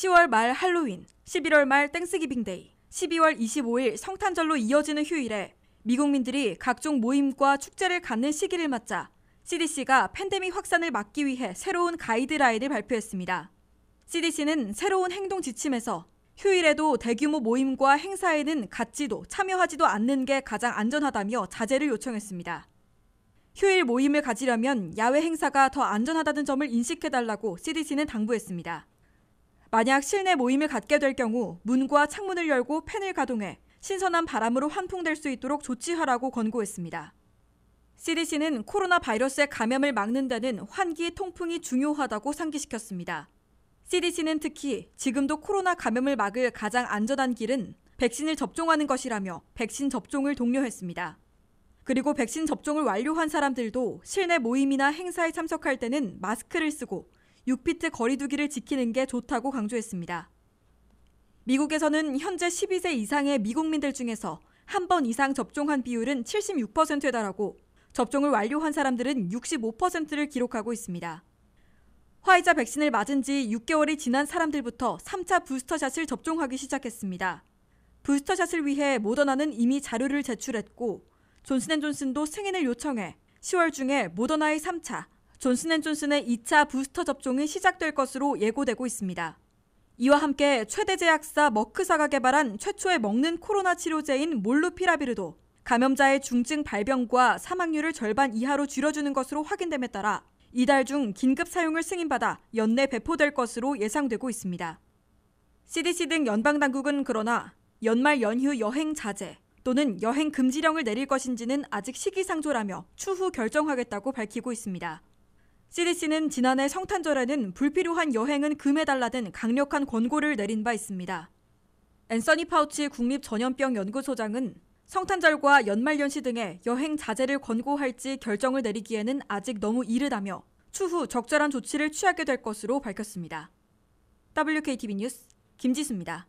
10월 말 할로윈, 11월 말 땡스기빙데이, 12월 25일 성탄절로 이어지는 휴일에 미국민들이 각종 모임과 축제를 갖는 시기를 맞자 CDC가 팬데믹 확산을 막기 위해 새로운 가이드라인을 발표했습니다. CDC는 새로운 행동 지침에서 휴일에도 대규모 모임과 행사에는 같지도 참여하지도 않는 게 가장 안전하다며 자제를 요청했습니다. 휴일 모임을 가지려면 야외 행사가 더 안전하다는 점을 인식해달라고 CDC는 당부했습니다. 만약 실내 모임을 갖게 될 경우 문과 창문을 열고 팬을 가동해 신선한 바람으로 환풍될 수 있도록 조치하라고 권고했습니다. CDC는 코로나 바이러스의 감염을 막는다는 환기 통풍이 중요하다고 상기시켰습니다. CDC는 특히 지금도 코로나 감염을 막을 가장 안전한 길은 백신을 접종하는 것이라며 백신 접종을 독려했습니다. 그리고 백신 접종을 완료한 사람들도 실내 모임이나 행사에 참석할 때는 마스크를 쓰고 6피트 거리두기를 지키는 게 좋다고 강조했습니다. 미국에서는 현재 12세 이상의 미국민들 중에서 한 번 이상 접종한 비율은 76%에 달하고 접종을 완료한 사람들은 65%를 기록하고 있습니다. 화이자 백신을 맞은 지 6개월이 지난 사람들부터 3차 부스터샷을 접종하기 시작했습니다. 부스터샷을 위해 모더나는 이미 자료를 제출했고 존슨앤존슨도 승인을 요청해 10월 중에 모더나의 3차, 존슨앤존슨의 2차 부스터 접종이 시작될 것으로 예고되고 있습니다. 이와 함께 최대 제약사 머크사가 개발한 최초의 먹는 코로나 치료제인 몰루피라비르도 감염자의 중증 발병과 사망률을 절반 이하로 줄여주는 것으로 확인됨에 따라 이달 중 긴급 사용을 승인받아 연내 배포될 것으로 예상되고 있습니다. CDC 등 연방 당국은 그러나 연말 연휴 여행 자제 또는 여행 금지령을 내릴 것인지는 아직 시기상조라며 추후 결정하겠다고 밝히고 있습니다. CDC는 지난해 성탄절에는 불필요한 여행은 금해달라는 강력한 권고를 내린 바 있습니다. 앤서니 파우치 국립전염병연구소장은 성탄절과 연말연시 등의 여행 자제를 권고할지 결정을 내리기에는 아직 너무 이르다며 추후 적절한 조치를 취하게 될 것으로 밝혔습니다. WKTV 뉴스 김지수입니다.